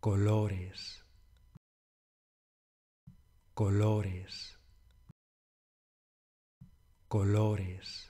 colores, colores, colores.